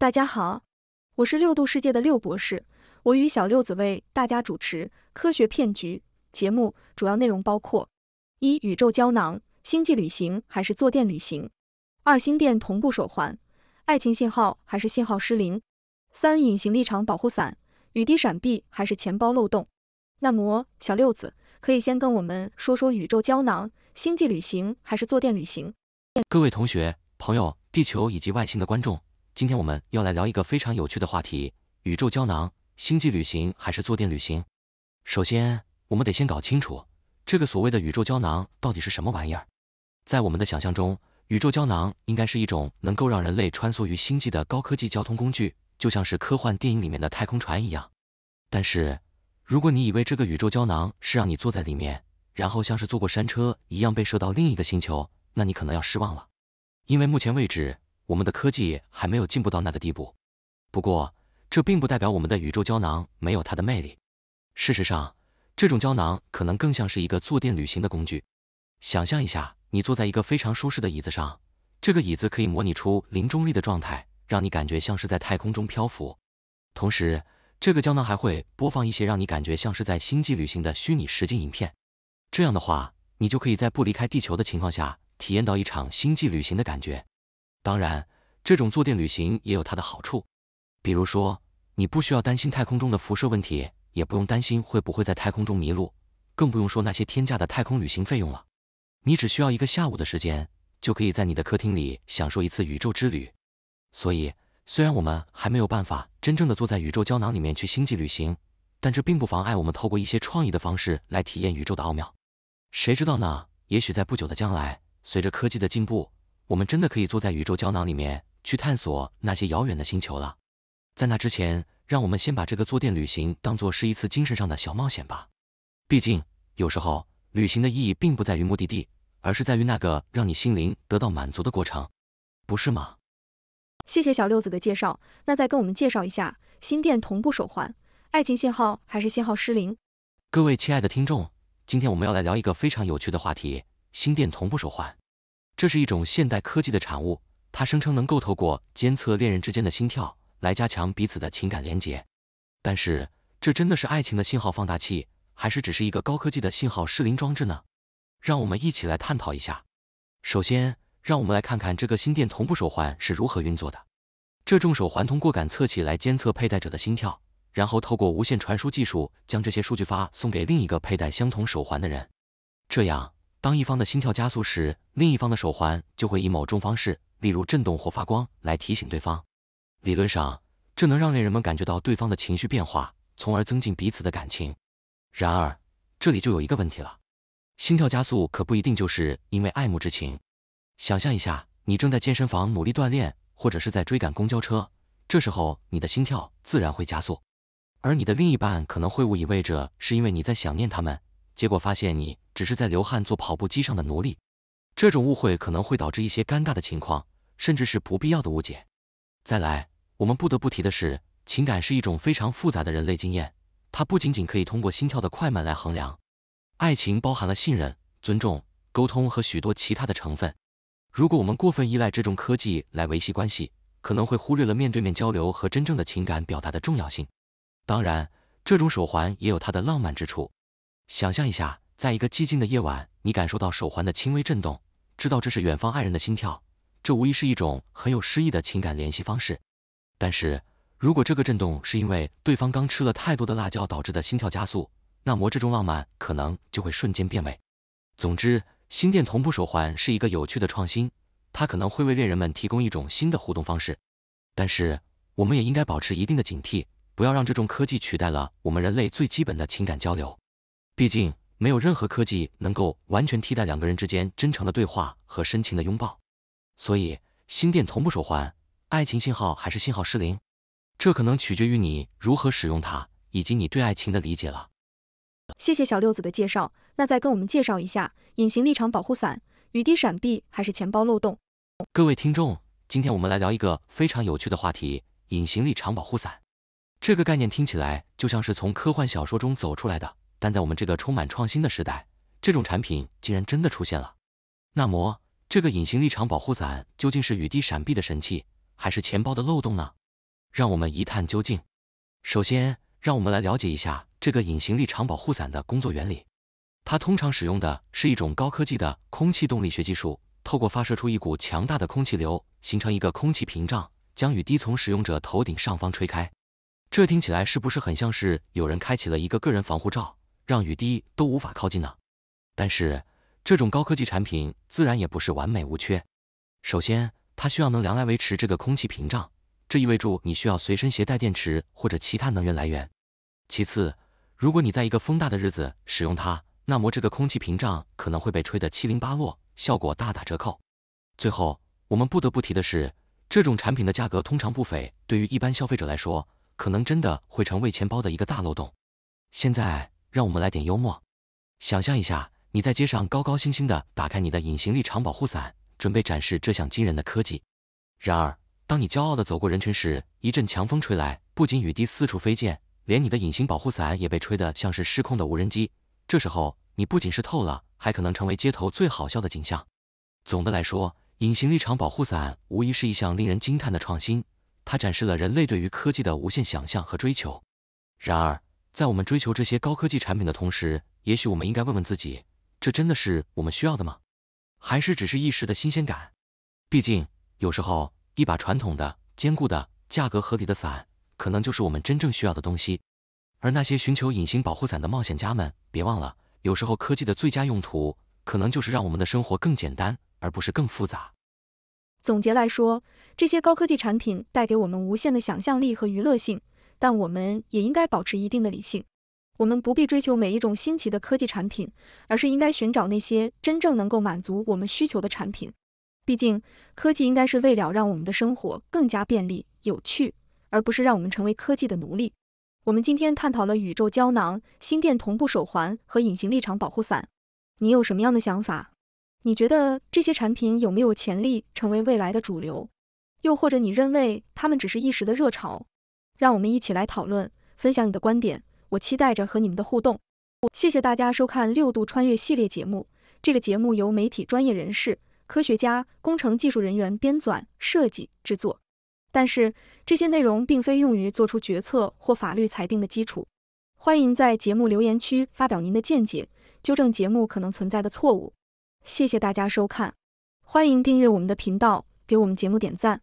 大家好，我是六度世界的六博士，我与小六子为大家主持科学骗局节目，主要内容包括：一、宇宙胶囊星际旅行还是坐垫旅行；二、心电同步手环爱情信号还是信号失灵；三、隐形立场保护伞雨滴闪避还是钱包漏洞。那么，小六子可以先跟我们说说宇宙胶囊星际旅行还是坐垫旅行？各位同学、朋友、地球以及外星的观众。今天我们要来聊一个非常有趣的话题，宇宙胶囊、星际旅行还是坐垫旅行？首先，我们得先搞清楚，这个所谓的宇宙胶囊到底是什么玩意儿。在我们的想象中，宇宙胶囊应该是一种能够让人类穿梭于星际的高科技交通工具，就像是科幻电影里面的太空船一样。但是，如果你以为这个宇宙胶囊是让你坐在里面，然后像是坐过山车一样被射到另一个星球，那你可能要失望了，因为目前为止。我们的科技还没有进步到那个地步，不过这并不代表我们的宇宙胶囊没有它的魅力。事实上，这种胶囊可能更像是一个坐垫旅行的工具。想象一下，你坐在一个非常舒适的椅子上，这个椅子可以模拟出零重力的状态，让你感觉像是在太空中漂浮。同时，这个胶囊还会播放一些让你感觉像是在星际旅行的虚拟实景影片。这样的话，你就可以在不离开地球的情况下，体验到一场星际旅行的感觉。当然，这种坐垫旅行也有它的好处，比如说，你不需要担心太空中的辐射问题，也不用担心会不会在太空中迷路，更不用说那些天价的太空旅行费用了。你只需要一个下午的时间，就可以在你的客厅里享受一次宇宙之旅。所以，虽然我们还没有办法真正的坐在宇宙胶囊里面去星际旅行，但这并不妨碍我们透过一些创意的方式来体验宇宙的奥妙。谁知道呢？也许在不久的将来，随着科技的进步。我们真的可以坐在宇宙胶囊里面去探索那些遥远的星球了。在那之前，让我们先把这个坐垫旅行当做是一次精神上的小冒险吧。毕竟，有时候旅行的意义并不在于目的地，而是在于那个让你心灵得到满足的过程，不是吗？谢谢小六子的介绍，那再跟我们介绍一下心电同步手环，爱情信号还是信号失灵？各位亲爱的听众，今天我们要来聊一个非常有趣的话题——心电同步手环。这是一种现代科技的产物，它声称能够透过监测恋人之间的心跳来加强彼此的情感联结。但是，这真的是爱情的信号放大器，还是只是一个高科技的信号失灵装置呢？让我们一起来探讨一下。首先，让我们来看看这个心电同步手环是如何运作的。这种手环通过感测器来监测佩戴者的心跳，然后透过无线传输技术将这些数据发送给另一个佩戴相同手环的人，这样。当一方的心跳加速时，另一方的手环就会以某种方式，例如震动或发光，来提醒对方。理论上，这能让恋人们感觉到对方的情绪变化，从而增进彼此的感情。然而，这里就有一个问题了：心跳加速可不一定就是因为爱慕之情。想象一下，你正在健身房努力锻炼，或者是在追赶公交车，这时候你的心跳自然会加速，而你的另一半可能会误以为着是因为你在想念他们。结果发现你只是在流汗做跑步机上的奴隶，这种误会可能会导致一些尴尬的情况，甚至是不必要的误解。再来，我们不得不提的是，情感是一种非常复杂的人类经验，它不仅仅可以通过心跳的快慢来衡量。爱情包含了信任、尊重、沟通和许多其他的成分。如果我们过分依赖这种科技来维系关系，可能会忽略了面对面交流和真正的情感表达的重要性。当然，这种手环也有它的浪漫之处。想象一下，在一个寂静的夜晚，你感受到手环的轻微震动，知道这是远方爱人的心跳，这无疑是一种很有诗意的情感联系方式。但是，如果这个震动是因为对方刚吃了太多的辣椒导致的心跳加速，那么这种浪漫可能就会瞬间变味。总之，心电同步手环是一个有趣的创新，它可能会为恋人们提供一种新的互动方式。但是，我们也应该保持一定的警惕，不要让这种科技取代了我们人类最基本的情感交流。毕竟没有任何科技能够完全替代两个人之间真诚的对话和深情的拥抱，所以心电同步手环，爱情信号还是信号失灵，这可能取决于你如何使用它以及你对爱情的理解了。谢谢小六子的介绍，那再跟我们介绍一下隐形立场保护伞，雨滴闪避还是钱包漏洞？各位听众，今天我们来聊一个非常有趣的话题，隐形立场保护伞，这个概念听起来就像是从科幻小说中走出来的。但在我们这个充满创新的时代，这种产品竟然真的出现了。那么，这个隐形力场保护伞究竟是雨滴闪避的神器，还是钱包的漏洞呢？让我们一探究竟。首先，让我们来了解一下这个隐形力场保护伞的工作原理。它通常使用的是一种高科技的空气动力学技术，透过发射出一股强大的空气流，形成一个空气屏障，将雨滴从使用者头顶上方吹开。这听起来是不是很像是有人开启了一个个人防护罩？让雨滴都无法靠近呢。但是这种高科技产品自然也不是完美无缺。首先，它需要能量来维持这个空气屏障，这意味着你需要随身携带电池或者其他能源来源。其次，如果你在一个风大的日子使用它，那么这个空气屏障可能会被吹得七零八落，效果大打折扣。最后，我们不得不提的是，这种产品的价格通常不菲，对于一般消费者来说，可能真的会成为钱包的一个大漏洞。现在。让我们来点幽默，想象一下，你在街上高高兴兴的打开你的隐形力场保护伞，准备展示这项惊人的科技。然而，当你骄傲的走过人群时，一阵强风吹来，不仅雨滴四处飞溅，连你的隐形保护伞也被吹得像是失控的无人机。这时候，你不仅是透了，还可能成为街头最好笑的景象。总的来说，隐形立场保护伞无疑是一项令人惊叹的创新，它展示了人类对于科技的无限想象和追求。然而，在我们追求这些高科技产品的同时，也许我们应该问问自己，这真的是我们需要的吗？还是只是一时的新鲜感？毕竟，有时候一把传统的、坚固的、价格合理的伞，可能就是我们真正需要的东西。而那些寻求隐形保护伞的冒险家们，别忘了，有时候科技的最佳用途，可能就是让我们的生活更简单，而不是更复杂。总结来说，这些高科技产品带给我们无限的想象力和娱乐性。但我们也应该保持一定的理性，我们不必追求每一种新奇的科技产品，而是应该寻找那些真正能够满足我们需求的产品。毕竟，科技应该是为了让我们的生活更加便利、有趣，而不是让我们成为科技的奴隶。我们今天探讨了宇宙胶囊、心电同步手环和隐形立场保护伞，你有什么样的想法？你觉得这些产品有没有潜力成为未来的主流？又或者你认为它们只是一时的热潮？让我们一起来讨论，分享你的观点。我期待着和你们的互动。我谢谢大家收看六度穿越系列节目。这个节目由媒体专业人士、科学家、工程技术人员编纂、设计、制作。但是这些内容并非用于做出决策或法律裁定的基础。欢迎在节目留言区发表您的见解，纠正节目可能存在的错误。谢谢大家收看，欢迎订阅我们的频道，给我们节目点赞。